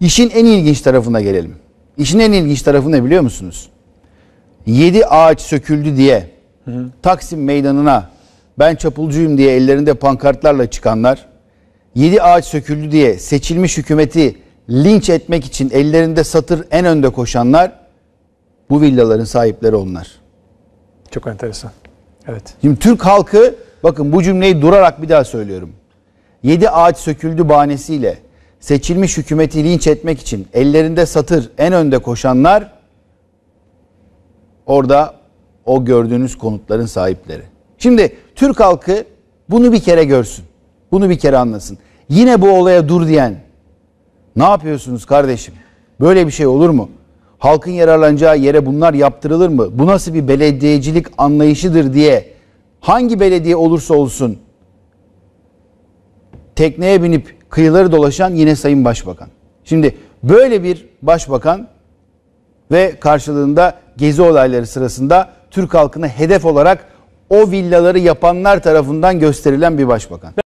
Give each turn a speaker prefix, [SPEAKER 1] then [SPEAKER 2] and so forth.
[SPEAKER 1] İşin en ilginç tarafına gelelim. İşin en ilginç tarafı ne biliyor musunuz? 7 ağaç söküldü diye Taksim Meydanı'na ben çapulcuyum diye ellerinde pankartlarla çıkanlar 7 ağaç söküldü diye seçilmiş hükümeti linç etmek için ellerinde satır en önde koşanlar bu villaların sahipleri onlar. Çok enteresan. Evet. Şimdi Türk halkı bakın bu cümleyi durarak bir daha söylüyorum. 7 ağaç söküldü bahanesiyle seçilmiş hükümeti linç etmek için ellerinde satır en önde koşanlar orada o gördüğünüz konutların sahipleri. Şimdi Türk halkı bunu bir kere görsün. Bunu bir kere anlasın. Yine bu olaya dur diyen ne yapıyorsunuz kardeşim? Böyle bir şey olur mu? Halkın yararlanacağı yere bunlar yaptırılır mı? Bu nasıl bir belediyecilik anlayışıdır diye hangi belediye olursa olsun tekneye binip kıyıları dolaşan yine Sayın Başbakan. Şimdi böyle bir başbakan ve karşılığında gezi olayları sırasında Türk halkına hedef olarak o villaları yapanlar tarafından gösterilen bir başbakan.